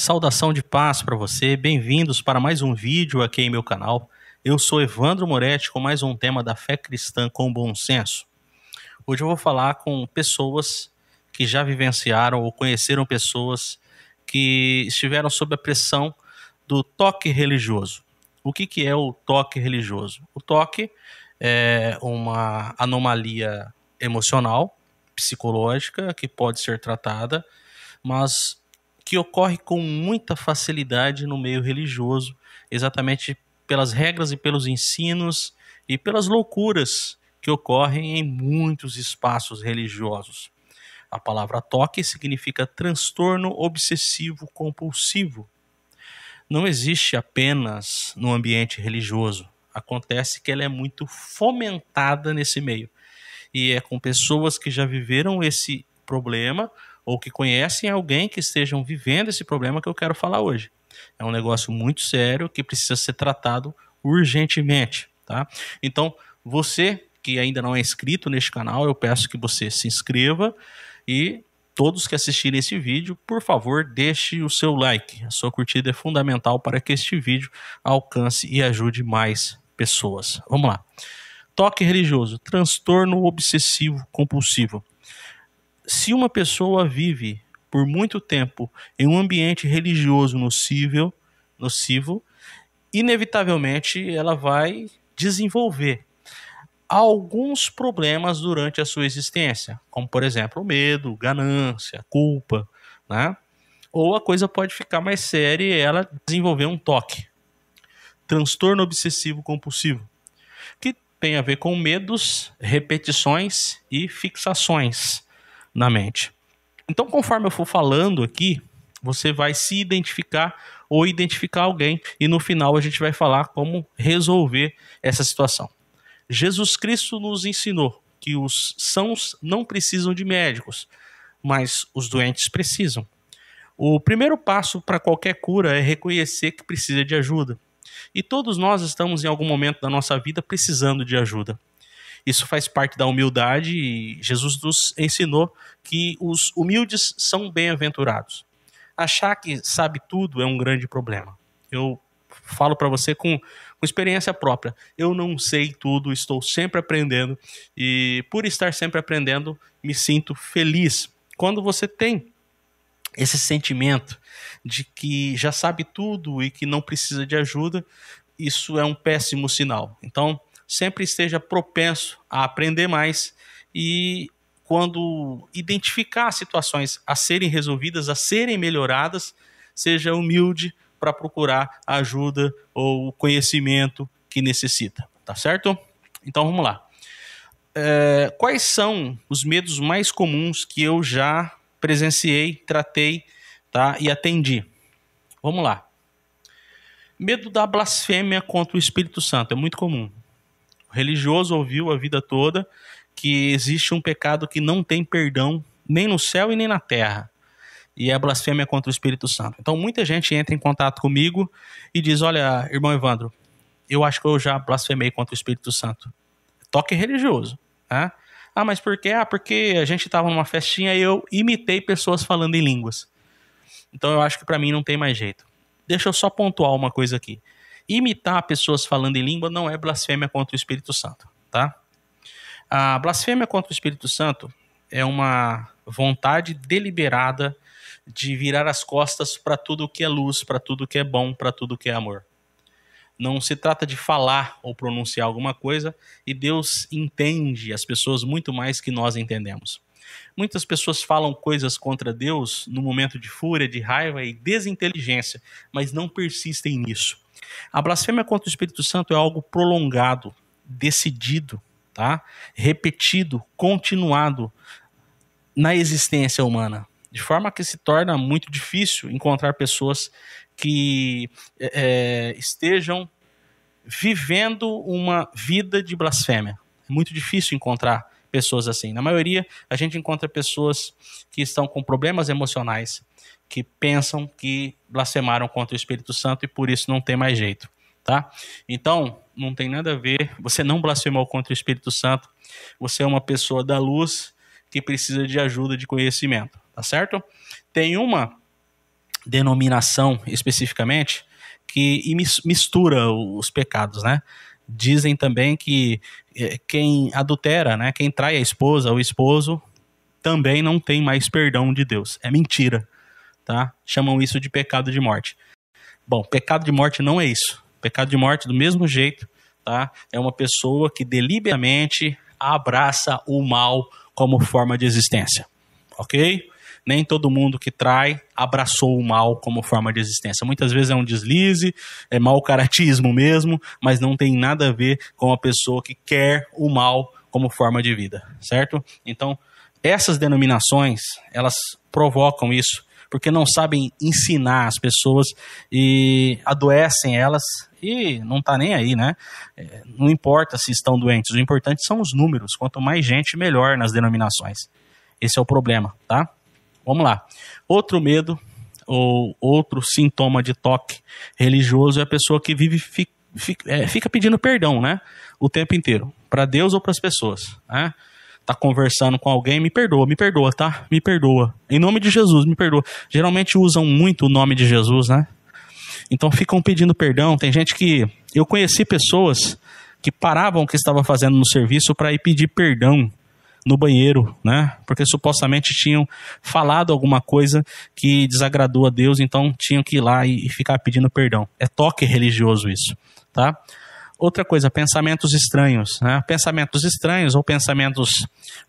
Saudação de paz para você, bem-vindos para mais um vídeo aqui em meu canal. Eu sou Evandro Moretti com mais um tema da fé cristã com bom senso. Hoje eu vou falar com pessoas que já vivenciaram ou conheceram pessoas que estiveram sob a pressão do toque religioso. O que, que é o toque religioso? O toque é uma anomalia emocional, psicológica, que pode ser tratada, mas que ocorre com muita facilidade no meio religioso, exatamente pelas regras e pelos ensinos e pelas loucuras que ocorrem em muitos espaços religiosos. A palavra toque significa transtorno obsessivo compulsivo. Não existe apenas no ambiente religioso. Acontece que ela é muito fomentada nesse meio. E é com pessoas que já viveram esse problema ou que conhecem alguém que estejam vivendo esse problema que eu quero falar hoje. É um negócio muito sério que precisa ser tratado urgentemente, tá? Então, você que ainda não é inscrito neste canal, eu peço que você se inscreva e todos que assistirem esse vídeo, por favor, deixe o seu like. A sua curtida é fundamental para que este vídeo alcance e ajude mais pessoas. Vamos lá. Toque religioso, transtorno obsessivo compulsivo se uma pessoa vive por muito tempo em um ambiente religioso nocível, nocivo, inevitavelmente ela vai desenvolver alguns problemas durante a sua existência, como por exemplo, medo, ganância, culpa, né? Ou a coisa pode ficar mais séria e ela desenvolver um toque, transtorno obsessivo compulsivo, que tem a ver com medos, repetições e fixações na mente. Então, conforme eu for falando aqui, você vai se identificar ou identificar alguém, e no final a gente vai falar como resolver essa situação. Jesus Cristo nos ensinou que os sãos não precisam de médicos, mas os doentes precisam. O primeiro passo para qualquer cura é reconhecer que precisa de ajuda. E todos nós estamos em algum momento da nossa vida precisando de ajuda. Isso faz parte da humildade e Jesus nos ensinou que os humildes são bem-aventurados. Achar que sabe tudo é um grande problema. Eu falo para você com, com, experiência própria. Eu não sei tudo, estou sempre aprendendo e por estar sempre aprendendo, me sinto feliz. Quando você tem esse sentimento de que já sabe tudo e que não precisa de ajuda, isso é um péssimo sinal. Então, sempre esteja propenso a aprender mais e quando identificar situações a serem resolvidas, a serem melhoradas, seja humilde para procurar a ajuda ou o conhecimento que necessita, tá certo? Então vamos lá. É, quais são os medos mais comuns que eu já presenciei, tratei tá, e atendi? Vamos lá. Medo da blasfêmia contra o Espírito Santo é muito comum. O religioso ouviu a vida toda que existe um pecado que não tem perdão nem no céu e nem na terra. E é a blasfêmia contra o Espírito Santo. Então muita gente entra em contato comigo e diz: Olha, irmão Evandro, eu acho que eu já blasfemei contra o Espírito Santo. Toque religioso. Né? Ah, mas por quê? Ah, porque a gente estava numa festinha e eu imitei pessoas falando em línguas. Então eu acho que para mim não tem mais jeito. Deixa eu só pontuar uma coisa aqui imitar pessoas falando em língua não é blasfêmia contra o Espírito Santo, tá? A blasfêmia contra o Espírito Santo é uma vontade deliberada de virar as costas para tudo que é luz, para tudo que é bom, para tudo que é amor. Não se trata de falar ou pronunciar alguma coisa e Deus entende as pessoas muito mais que nós entendemos. Muitas pessoas falam coisas contra Deus no momento de fúria, de raiva e desinteligência, mas não persistem nisso. A blasfêmia contra o Espírito Santo é algo prolongado, decidido, tá? repetido, continuado na existência humana. De forma que se torna muito difícil encontrar pessoas que é, é estejam vivendo uma vida de blasfêmia. É muito difícil encontrar pessoas assim. Na maioria, a gente encontra pessoas que estão com problemas emocionais, que pensam que blasfemaram contra o Espírito Santo e por isso não tem mais jeito, tá? Então, não tem nada a ver, você não blasfemou contra o Espírito Santo, você é uma pessoa da luz que precisa de ajuda, de conhecimento, tá certo? Tem uma denominação especificamente que mistura os pecados, né? Dizem também que é, quem adultera, né, quem trai a esposa ou esposo, também não tem mais perdão de Deus. É mentira tá? Chamam isso de pecado de morte. Bom, pecado de morte não é isso. Pecado de morte, do mesmo jeito, tá? É uma pessoa que deliberadamente abraça o mal como forma de existência, ok? Nem todo mundo que trai abraçou o mal como forma de existência. Muitas vezes é um deslize, é mau caratismo mesmo, mas não tem nada a ver com a pessoa que quer o mal como forma de vida, certo? Então, essas denominações, elas provocam isso porque não sabem ensinar as pessoas e adoecem elas e não tá nem aí, né? É, não importa se estão doentes, o importante são os números. Quanto mais gente, melhor nas denominações. Esse é o problema, tá? Vamos lá. Outro medo ou outro sintoma de toque religioso é a pessoa que vive fica, é, fica pedindo perdão, né? O tempo inteiro para Deus ou para as pessoas, né? tá conversando com alguém, me perdoa, me perdoa, tá? Me perdoa. Em nome de Jesus, me perdoa. Geralmente usam muito o nome de Jesus, né? Então ficam pedindo perdão. Tem gente que. Eu conheci pessoas que paravam o que estava fazendo no serviço para ir pedir perdão no banheiro, né? Porque supostamente tinham falado alguma coisa que desagradou a Deus, então tinham que ir lá e ficar pedindo perdão. É toque religioso isso, tá? Outra coisa, pensamentos estranhos. Né? Pensamentos estranhos ou pensamentos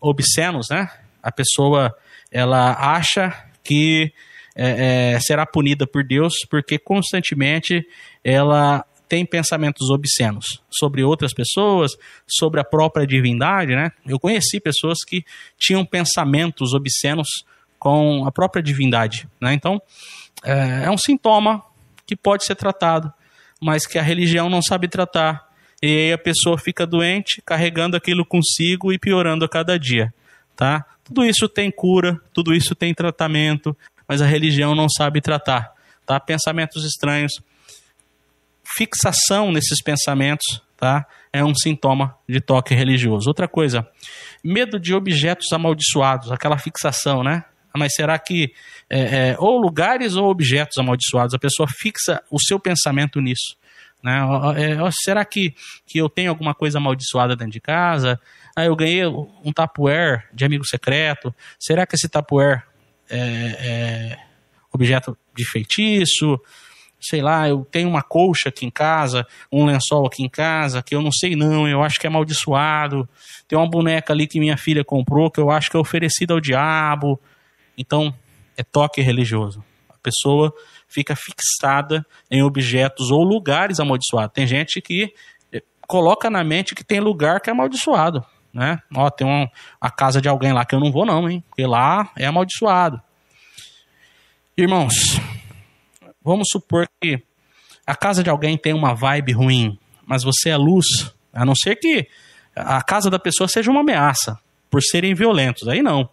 obscenos, né? A pessoa ela acha que é, é, será punida por Deus porque constantemente ela tem pensamentos obscenos sobre outras pessoas, sobre a própria divindade, né? Eu conheci pessoas que tinham pensamentos obscenos com a própria divindade, né? Então é, é um sintoma que pode ser tratado mas que a religião não sabe tratar. E aí a pessoa fica doente, carregando aquilo consigo e piorando a cada dia, tá? Tudo isso tem cura, tudo isso tem tratamento, mas a religião não sabe tratar, tá? Pensamentos estranhos, fixação nesses pensamentos, tá? É um sintoma de toque religioso. Outra coisa, medo de objetos amaldiçoados, aquela fixação, né? Ah, mas será que é, é, ou lugares ou objetos amaldiçoados? A pessoa fixa o seu pensamento nisso. Né? Ou, é, será que, que eu tenho alguma coisa amaldiçoada dentro de casa? Ah, eu ganhei um tapuer de amigo secreto. Será que esse tapuer é, é, objeto de feitiço? Sei lá, eu tenho uma colcha aqui em casa, um lençol aqui em casa, que eu não sei não, eu acho que é amaldiçoado. Tem uma boneca ali que minha filha comprou, que eu acho que é oferecida ao diabo. Então, é toque religioso. A pessoa fica fixada em objetos ou lugares amaldiçoados. Tem gente que eh, coloca na mente que tem lugar que é amaldiçoado, né? Ó, tem uma, a casa de alguém lá que eu não vou não, hein? Porque lá é amaldiçoado. Irmãos, vamos supor que a casa de alguém tem uma vibe ruim, mas você é luz, a não ser que a casa da pessoa seja uma ameaça por serem violentos, aí não.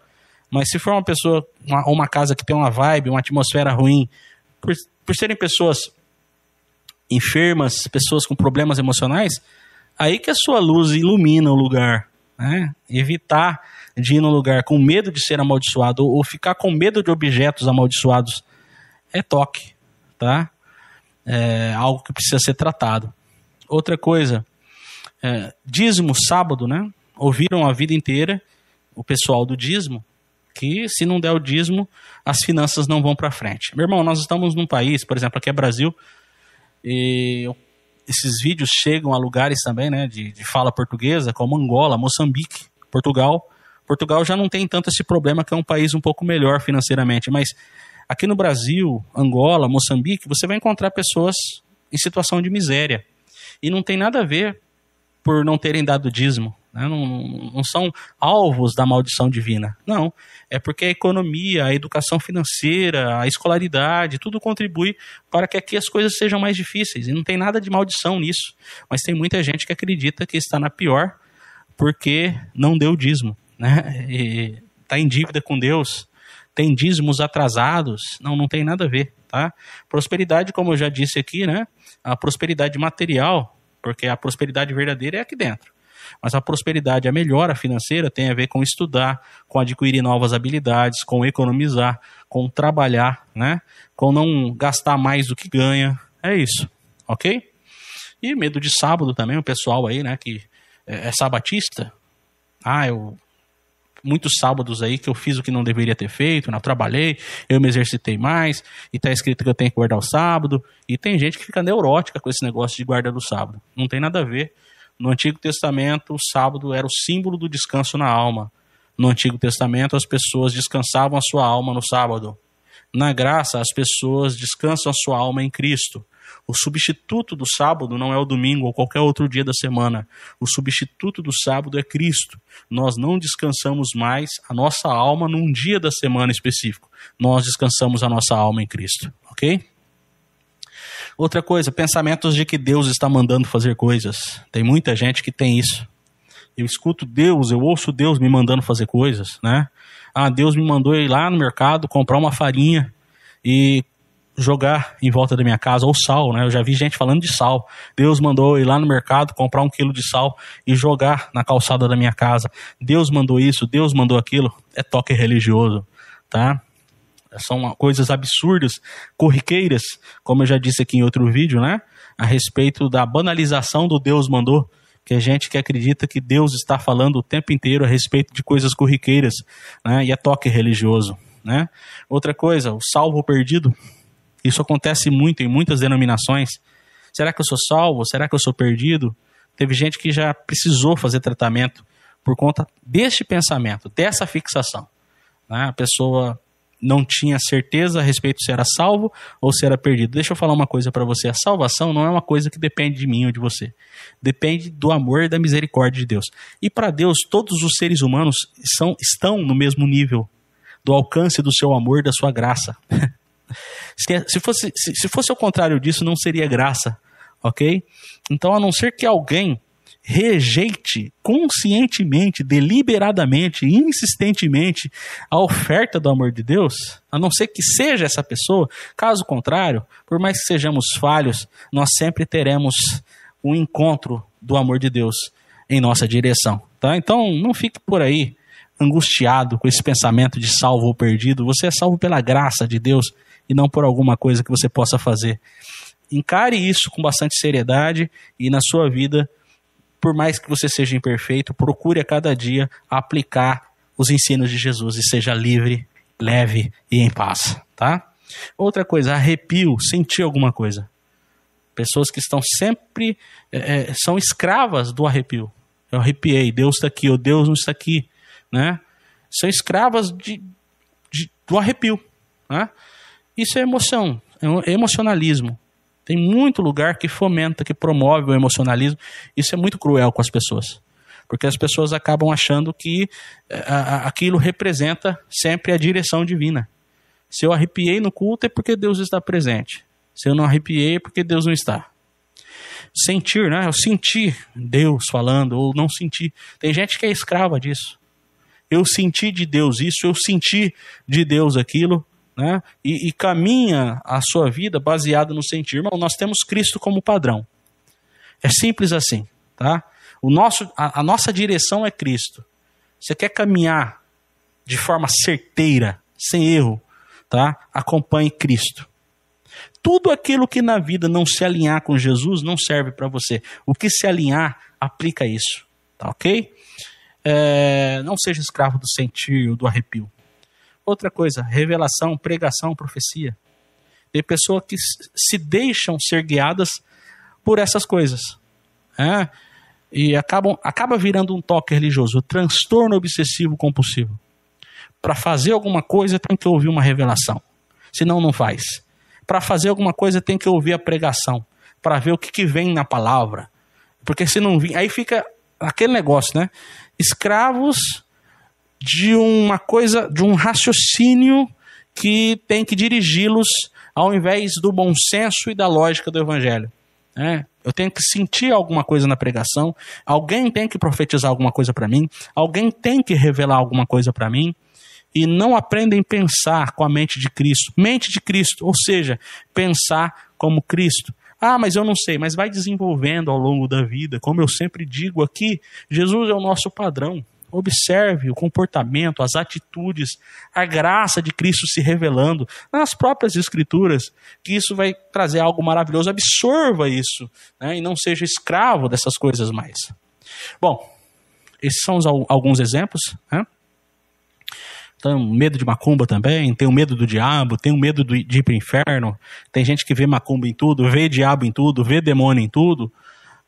Mas se for uma pessoa, uma, uma casa que tem uma vibe, uma atmosfera ruim, por, por serem pessoas enfermas, pessoas com problemas emocionais, aí que a sua luz ilumina o lugar. Né? Evitar de ir no lugar com medo de ser amaldiçoado ou ficar com medo de objetos amaldiçoados é toque, tá? É algo que precisa ser tratado. Outra coisa, é, dízimo sábado, né? Ouviram a vida inteira o pessoal do dízimo que se não der o dízimo, as finanças não vão para frente. Meu irmão, nós estamos num país, por exemplo, aqui é Brasil, e esses vídeos chegam a lugares também, né, de, de fala portuguesa, como Angola, Moçambique, Portugal. Portugal já não tem tanto esse problema, que é um país um pouco melhor financeiramente, mas aqui no Brasil, Angola, Moçambique, você vai encontrar pessoas em situação de miséria. E não tem nada a ver por não terem dado dízimo. Né? Não, não são alvos da maldição divina. Não. É porque a economia, a educação financeira, a escolaridade, tudo contribui para que aqui as coisas sejam mais difíceis. E não tem nada de maldição nisso. Mas tem muita gente que acredita que está na pior porque não deu dízimo. Né? está em dívida com Deus, tem dízimos atrasados. Não, não tem nada a ver. Tá? Prosperidade, como eu já disse aqui, né? a prosperidade material, porque a prosperidade verdadeira é aqui dentro. Mas a prosperidade, a melhora financeira tem a ver com estudar, com adquirir novas habilidades, com economizar, com trabalhar, né? Com não gastar mais do que ganha. É isso, ok? E medo de sábado também, o pessoal aí, né, que é, é sabatista. Ah, eu muitos sábados aí que eu fiz o que não deveria ter feito, não né, trabalhei, eu me exercitei mais, e tá escrito que eu tenho que guardar o sábado, e tem gente que fica neurótica com esse negócio de guarda do sábado. Não tem nada a ver no Antigo Testamento, o sábado era o símbolo do descanso na alma. No Antigo Testamento, as pessoas descansavam a sua alma no sábado. Na graça, as pessoas descansam a sua alma em Cristo. O substituto do sábado não é o domingo ou qualquer outro dia da semana. O substituto do sábado é Cristo. Nós não descansamos mais a nossa alma num dia da semana específico. Nós descansamos a nossa alma em Cristo, ok? Outra coisa, pensamentos de que Deus está mandando fazer coisas. Tem muita gente que tem isso. Eu escuto Deus, eu ouço Deus me mandando fazer coisas, né? Ah, Deus me mandou ir lá no mercado comprar uma farinha e jogar em volta da minha casa, ou sal, né? Eu já vi gente falando de sal. Deus mandou ir lá no mercado comprar um quilo de sal e jogar na calçada da minha casa. Deus mandou isso, Deus mandou aquilo. É toque religioso, tá? são coisas absurdas, corriqueiras, como eu já disse aqui em outro vídeo, né? A respeito da banalização do Deus mandou, que é gente que acredita que Deus está falando o tempo inteiro a respeito de coisas corriqueiras, né? E é toque religioso, né? Outra coisa, o salvo perdido. Isso acontece muito em muitas denominações. Será que eu sou salvo? Será que eu sou perdido? Teve gente que já precisou fazer tratamento por conta deste pensamento, dessa fixação. Né? A pessoa não tinha certeza a respeito se era salvo ou se era perdido. Deixa eu falar uma coisa para você: a salvação não é uma coisa que depende de mim ou de você. Depende do amor e da misericórdia de Deus. E para Deus, todos os seres humanos são, estão no mesmo nível do alcance do seu amor, da sua graça. se, fosse, se, se fosse ao contrário disso, não seria graça, ok? Então, a não ser que alguém rejeite conscientemente, deliberadamente, insistentemente a oferta do amor de Deus, a não ser que seja essa pessoa, caso contrário, por mais que sejamos falhos, nós sempre teremos um encontro do amor de Deus em nossa direção, tá? Então, não fique por aí angustiado com esse pensamento de salvo ou perdido, você é salvo pela graça de Deus e não por alguma coisa que você possa fazer. Encare isso com bastante seriedade e na sua vida por mais que você seja imperfeito, procure a cada dia aplicar os ensinos de Jesus e seja livre, leve e em paz, tá? Outra coisa, arrepio, sentir alguma coisa. Pessoas que estão sempre, é, é, são escravas do arrepio. Eu arrepiei, Deus está aqui, ou Deus não está aqui, né? São escravas de, de do arrepio, né? Isso é emoção, é um emocionalismo. Tem muito lugar que fomenta, que promove o emocionalismo. Isso é muito cruel com as pessoas. Porque as pessoas acabam achando que eh, aquilo representa sempre a direção divina. Se eu arrepiei no culto é porque Deus está presente. Se eu não arrepiei é porque Deus não está. Sentir, né? Eu senti Deus falando ou não senti. Tem gente que é escrava disso. Eu senti de Deus isso, eu senti de Deus aquilo né? E, e, caminha a sua vida baseada no sentir, irmão, nós temos Cristo como padrão. É simples assim, tá? O nosso, a, a nossa direção é Cristo. Você quer caminhar de forma certeira, sem erro, tá? Acompanhe Cristo. Tudo aquilo que na vida não se alinhar com Jesus não serve para você. O que se alinhar aplica isso, tá ok? É, não seja escravo do sentir ou do arrepio. Outra coisa, revelação, pregação, profecia. Tem pessoas que se deixam ser guiadas por essas coisas. Né? E acabam, acaba virando um toque religioso, um transtorno obsessivo compulsivo. Para fazer alguma coisa tem que ouvir uma revelação, senão não faz. Para fazer alguma coisa tem que ouvir a pregação, para ver o que, que vem na palavra. Porque se não vir, aí fica aquele negócio, né? Escravos de uma coisa, de um raciocínio que tem que dirigi-los ao invés do bom senso e da lógica do evangelho. Né? eu tenho que sentir alguma coisa na pregação, alguém tem que profetizar alguma coisa para mim, alguém tem que revelar alguma coisa para mim, e não aprendem a pensar com a mente de Cristo, mente de Cristo, ou seja, pensar como Cristo. Ah, mas eu não sei, mas vai desenvolvendo ao longo da vida, como eu sempre digo aqui, Jesus é o nosso padrão. Observe o comportamento, as atitudes, a graça de Cristo se revelando nas próprias Escrituras, que isso vai trazer algo maravilhoso. Absorva isso né? e não seja escravo dessas coisas mais. Bom, esses são alguns exemplos. Né? Tenho medo de macumba também, tenho medo do diabo, tenho medo do, de ir para o inferno. Tem gente que vê macumba em tudo, vê diabo em tudo, vê demônio em tudo.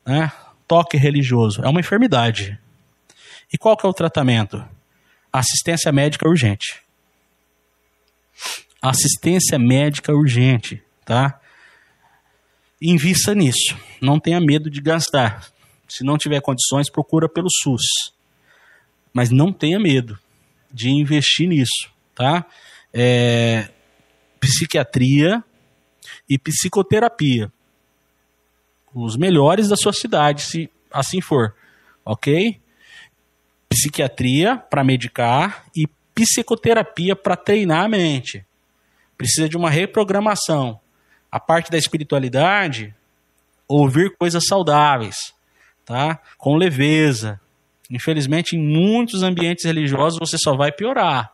Né? Toque religioso é uma enfermidade e qual que é o tratamento? Assistência médica urgente. Assistência médica urgente, tá? Invista nisso. Não tenha medo de gastar. Se não tiver condições, procura pelo SUS. Mas não tenha medo de investir nisso, tá? É, psiquiatria e psicoterapia. Os melhores da sua cidade, se assim for, ok? psiquiatria para medicar e psicoterapia para treinar a mente. Precisa de uma reprogramação. A parte da espiritualidade, ouvir coisas saudáveis, tá? Com leveza. Infelizmente, em muitos ambientes religiosos você só vai piorar.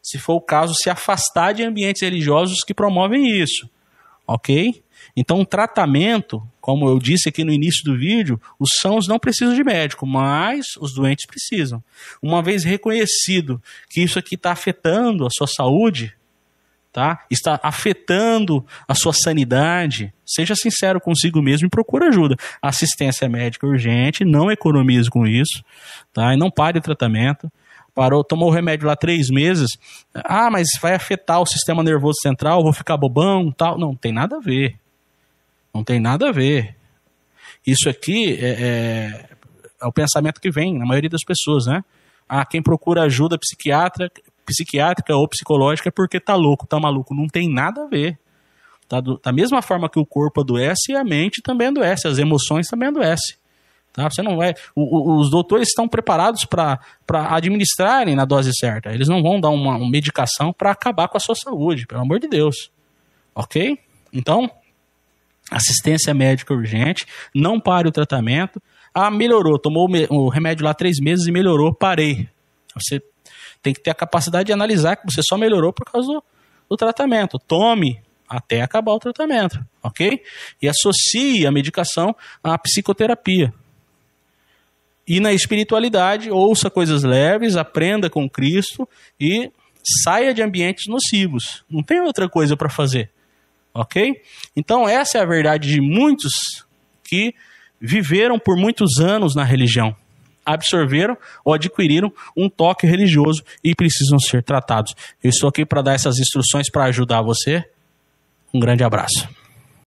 Se for o caso, se afastar de ambientes religiosos que promovem isso, ok? Então, o tratamento, como eu disse aqui no início do vídeo, os sãos não precisam de médico, mas os doentes precisam. Uma vez reconhecido que isso aqui está afetando a sua saúde, tá? está afetando a sua sanidade, seja sincero consigo mesmo e procure ajuda. Assistência médica urgente, não economize com isso, tá? e não pare o tratamento parou, tomou o remédio lá três meses. Ah, mas vai afetar o sistema nervoso central, vou ficar bobão, tal. Não, tem nada a ver. Não tem nada a ver. Isso aqui é, é, é o pensamento que vem na maioria das pessoas, né? Ah, quem procura ajuda psiquiátrica, psiquiátrica ou psicológica é porque tá louco, tá maluco. Não tem nada a ver. Tá do, da mesma forma que o corpo adoece, a mente também adoece, as emoções também adoecem. Tá? Você não vai. O, o, os doutores estão preparados para administrarem na dose certa. Eles não vão dar uma, uma medicação para acabar com a sua saúde, pelo amor de Deus. Ok? Então, assistência médica urgente, não pare o tratamento. Ah, melhorou, tomou o remédio lá três meses e melhorou, parei. Você tem que ter a capacidade de analisar que você só melhorou por causa do, do tratamento. Tome até acabar o tratamento, ok? E associe a medicação à psicoterapia. E na espiritualidade, ouça coisas leves, aprenda com Cristo e saia de ambientes nocivos. Não tem outra coisa para fazer ok? Então, essa é a verdade de muitos que viveram por muitos anos na religião, absorveram ou adquiriram um toque religioso e precisam ser tratados. Eu estou aqui para dar essas instruções para ajudar você. Um grande abraço.